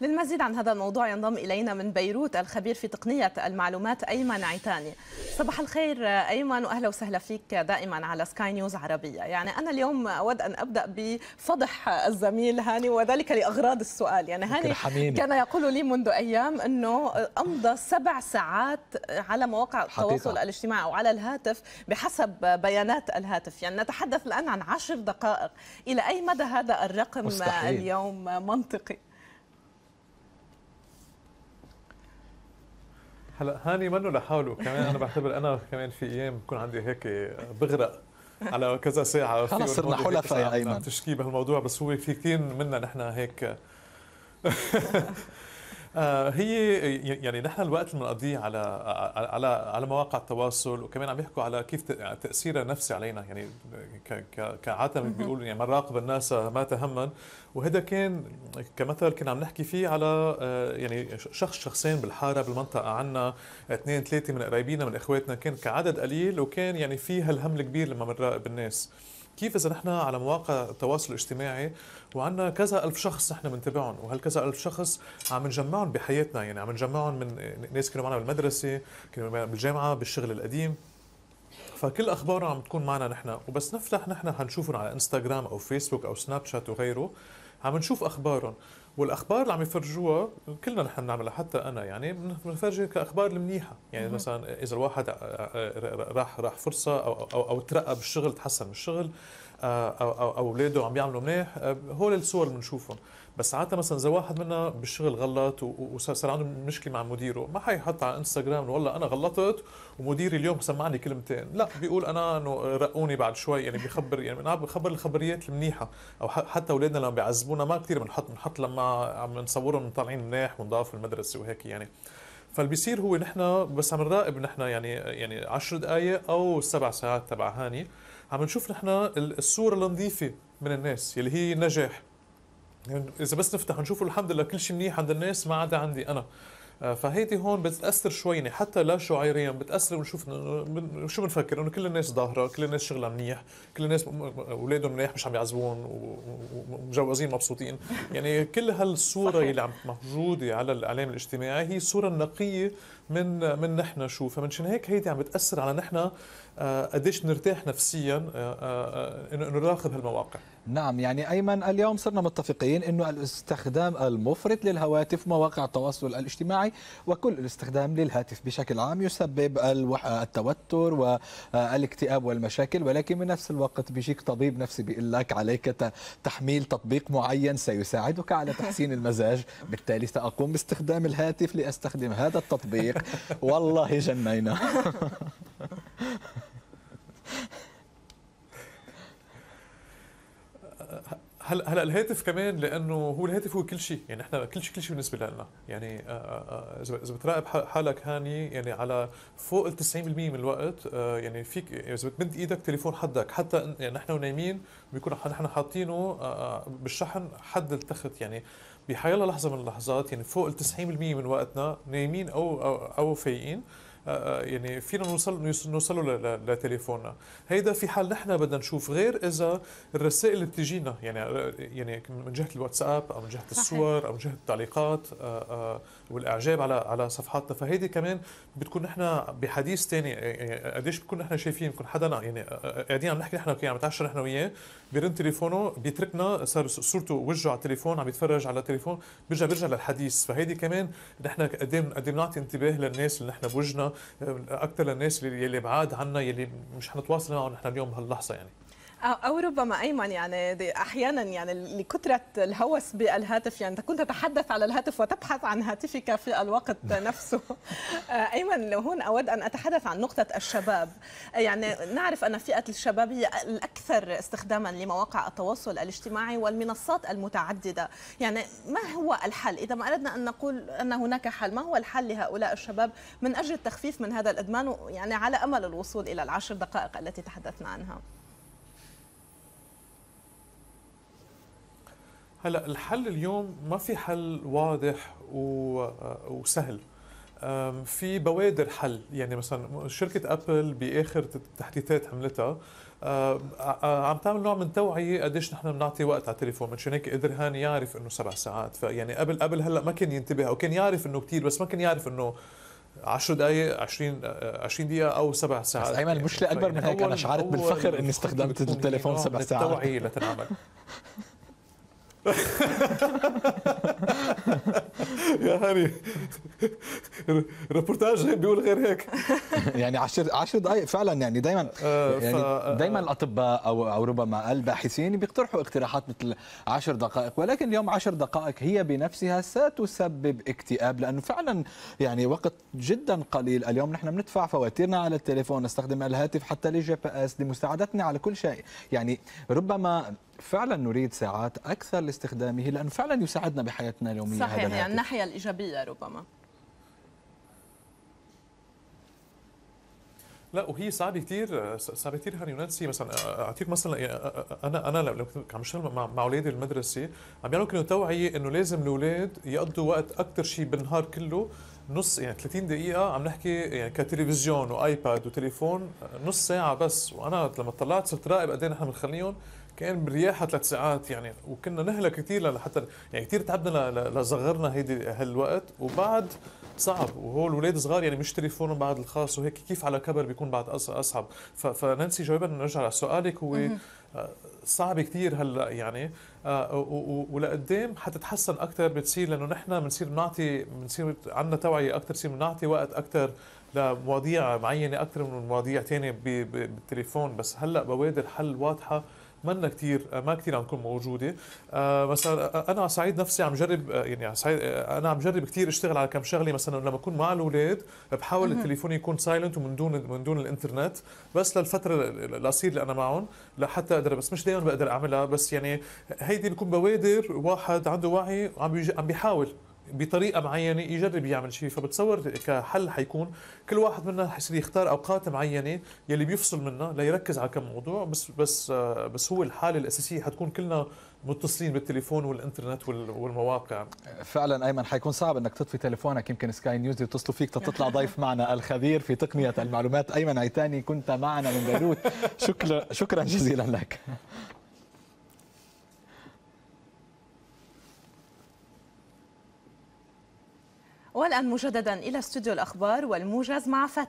للمزيد عن هذا الموضوع ينضم إلينا من بيروت الخبير في تقنية المعلومات أيمن عيتاني صباح الخير أيمن وأهلا وسهلا فيك دائما على سكاي نيوز عربية يعني أنا اليوم أود أن أبدأ بفضح الزميل هاني وذلك لأغراض السؤال يعني هاني كان يقول لي منذ أيام أنه أمضى سبع ساعات على مواقع التواصل حقيقة. الاجتماعي أو على الهاتف بحسب بيانات الهاتف يعني نتحدث الآن عن عشر دقائق إلى أي مدى هذا الرقم مستحيل. اليوم منطقي هلا هاني منه لحاله كمان انا بعتبر انا كمان في ايام بكون عندي هيك بغرق على كذا ساعه خلص صرنا حلفاء يا ايمن تشكي بهالموضوع بس هو في كثير منا نحن هيك آه، هي يعني نحن الوقت اللي بنقضيه على على على مواقع التواصل وكمان عم يحكوا على كيف يعني تاثيرها النفسي علينا يعني كعاده بيقولوا يعني من راقب الناس ما تهمن وهذا كان كمثل كنا عم نحكي فيه على آه، يعني شخص شخصين بالحاره بالمنطقه عنا اثنين ثلاثه من قرايبينا من اخواتنا كان كعدد قليل وكان يعني في هالهم الكبير لما بنراقب الناس كيف اذا نحن على مواقع التواصل الاجتماعي وعندنا كذا الف شخص نحن بنتبعهم وهالكذا الف شخص عم نجمعهم بحياتنا يعني عم نجمعهم من ناس كانوا معنا بالمدرسه كانوا معنا بالجامعه بالشغل القديم فكل اخبارهم عم تكون معنا نحن وبس نفتح نحن حنشوفهم على انستغرام او فيسبوك او سناب شات وغيره عم نشوف اخبارهم والاخبار اللي عم يفرجوها كلنا نحن بنعملها حتى انا يعني بنفرجي كاخبار المنيحه يعني مم. مثلا اذا الواحد آه، آه، آه، راح راح فرصه او او, أو ترقى بالشغل تحسن بالشغل او او اولاده عم يعملوا منيح هول الصور بنشوفهم بس عاده مثلا اذا واحد منا بالشغل غلط وصار عنده مشكله مع مديره ما حيحط على انستغرام والله انا غلطت ومديري اليوم سمعني كلمتين لا بيقول انا انه رقوني بعد شوي يعني بيخبر يعني بنعرف بخبر الخبريات المنيحه او حتى اولادنا لما بيعذبونا ما كثير بنحط بنحط لما عم نصورهم طالعين منيح ونضاف المدرسه وهيك يعني فالبيصير هو نحن بس عم نراقب نحن يعني يعني 10 دقائق او سبع ساعات تبع هاني عم نشوف نحن الصوره النظيفه من الناس اللي هي نجاح يعني اذا بس نفتح نشوف الحمد لله كل شيء منيح عند الناس ما عدا عندي انا فهيدي هون بتاثر شوي يعني حتى لا شعيريا بتاثر بنشوف شو بنفكر انه كل الناس ظاهره كل الناس شغلها منيح كل الناس اولادهم منيح مش عم يعزبون ومجوزين مبسوطين يعني كل هالصوره اللي عم موجوده على الاعلام الاجتماعي هي الصوره النقيه من من نحن شو فمنشان هيك هيدي عم بتاثر على نحن آه، قديش نرتاح نفسيا آه، آه، انه نراقب هالمواقع نعم يعني أيمن اليوم صرنا متفقين أنه الاستخدام المفرط للهواتف مواقع التواصل الاجتماعي وكل الاستخدام للهاتف بشكل عام يسبب التوتر والاكتئاب والمشاكل ولكن بنفس الوقت بيجيك طبيب نفسي بيقول لك عليك تحميل تطبيق معين سيساعدك على تحسين المزاج بالتالي سأقوم باستخدام الهاتف لأستخدم هذا التطبيق والله جنينا هلا هلا الهاتف كمان لانه هو الهاتف هو كل شيء يعني احنا كل شيء كل شيء بالنسبه لنا يعني آه، آه، آه، اذا اذا بتراقب حالك هاني يعني على فوق ال 90% من الوقت يعني فيك يعني اذا بتمد ايدك تليفون حدك حتى يعني نحن ونايمين بيكون نحن حاطينه بالشحن حد التخت يعني بحيالة لحظه من اللحظات يعني فوق ال 90% من وقتنا نايمين او او, أو فايقين يعني فينا نوصل نوصلوا لتليفوننا هيدا في حال نحن بدنا نشوف غير اذا الرسائل اللي بتجينا يعني يعني من جهه الواتساب او من جهه الصور او من جهه التعليقات آه، آه، والاعجاب على على صفحاتنا فهيدي كمان بتكون نحن بحديث ثاني إيه، إيه، قديش بنكون نحن شايفين بكون حدا يعني آه، آه، قاعدين عم نحكي نحن وياه عم نتعشى نحن وياه بيرن تليفونه بيتركنا صار صورته وجهه على التليفون عم يتفرج على التليفون بيرجع بيرجع للحديث فهيدي كمان نحن قد قد بنعطي انتباه للناس اللي نحن بوجنا اكثر آه، للناس اللي بعاد عنا يلي مش حنتواصل معهم نحن اليوم بهاللحظه يعني او ربما ايمن يعني احيانا يعني لكثره الهوس بالهاتف يعني تكون تتحدث على الهاتف وتبحث عن هاتفك في الوقت نفسه آه، ايمن هون اود ان اتحدث عن نقطه الشباب يعني نعرف ان فئه الشباب هي الاكثر استخداما لمواقع التواصل الاجتماعي والمنصات المتعدده يعني ما هو الحل اذا ما اردنا ان نقول ان هناك حل ما هو الحل لهؤلاء الشباب من اجل التخفيف من هذا الادمان يعني على امل الوصول الى العشر دقائق التي تحدثنا عنها هلا الحل اليوم ما في حل واضح آه، وسهل في بوادر حل يعني مثلا شركه ابل باخر تحديثات عملتها عم تعمل نوع من توعيه قديش نحن بنعطي وقت على التليفون مشان هيك قدر هاني يعرف انه سبع ساعات فيعني قبل قبل هلا ما كان ينتبه او كان يعرف انه كثير بس ما كان يعرف انه 10 دقائق 20 20 دقيقة أو سبع ساعات بس أيمن المشكلة أكبر من هيك أنا شعرت يعني بالفخر إني استخدمت التليفون سبع ساعات التوعية لتنعمل يعني ريبورتاج بيقول غير هيك يعني 10 10 دقائق فعلا يعني دائما آه، يعني آه، دائما آه. الاطباء او او ربما الباحثين بيقترحوا اقتراحات مثل 10 دقائق ولكن اليوم 10 دقائق هي بنفسها ستسبب اكتئاب لانه فعلا يعني وقت جدا قليل اليوم نحن بندفع فواتيرنا على التليفون نستخدم الهاتف حتى للجي بي اس لمساعدتنا على كل شيء يعني ربما فعلا نريد ساعات اكثر لاستخدامه لانه فعلا يساعدنا بحياتنا اليوميه صحيح هذا يعني الناحيه الايجابيه ربما لا وهي صعبه كثير صعبه كثير هاني نانسي مثلا اعطيك مثلا يعني، انا انا لو كنت عم اشتغل مع, مع اولادي المدرسه عم يعملوا كانوا توعيه انه لازم الاولاد يقضوا وقت اكثر شيء بالنهار كله نص يعني 30 دقيقة عم نحكي يعني كتلفزيون وايباد وتليفون نص ساعة بس وانا لما طلعت صرت راقب قد ايه نحن بنخليهم كان بالرياحة ثلاث ساعات يعني وكنا نهلك كثير لحتى يعني كثير تعبنا لصغرنا هيدي هالوقت وبعد صعب وهو الاولاد صغار يعني مش تليفونهم بعد الخاص وهيك كيف على كبر بيكون بعد اصعب فننسي جاوبا نرجع على سؤالك هو آه، صعب كثير هلا يعني آه، ولقدام حتتحسن اكثر بتصير لانه نحن بنصير بنعطي بنصير عندنا توعيه اكثر بنصير بنعطي وقت اكثر لمواضيع معينه اكثر من مواضيع ثانيه بالتليفون بس هلا بوادر حل واضحه منا كثير آه، ما كثير عم تكون موجوده آه، مثلا آه، انا سعيد نفسي عم جرب يعني انا عم جرب كثير اشتغل على كم شغله مثلا لما اكون مع الاولاد بحاول التليفون يكون سايلنت ومن دون من دون الانترنت بس للفتره القصيره اللي انا معهم لحتى اقدر بس مش دائما بقدر اعملها بس يعني هيدي بكون بوادر واحد عنده وعي وعم عم بيحاول بطريقه معينه يجرب يعمل شيء فبتصور كحل حيكون كل واحد منا حيصير يختار اوقات معينه يلي بيفصل منها ليركز على كم موضوع بس بس آه، بس هو الحاله الاساسيه حتكون كلنا متصلين بالتليفون والانترنت والمواقع فعلا ايمن حيكون صعب انك تطفي تليفونك يمكن سكاي نيوز يتصلوا فيك تطلع ضيف معنا الخبير في تقنيه المعلومات ايمن عيتاني كنت معنا من بيروت شكرا شكرا جزيلا لك والآن مجددا إلى استوديو الأخبار والموجز مع فتح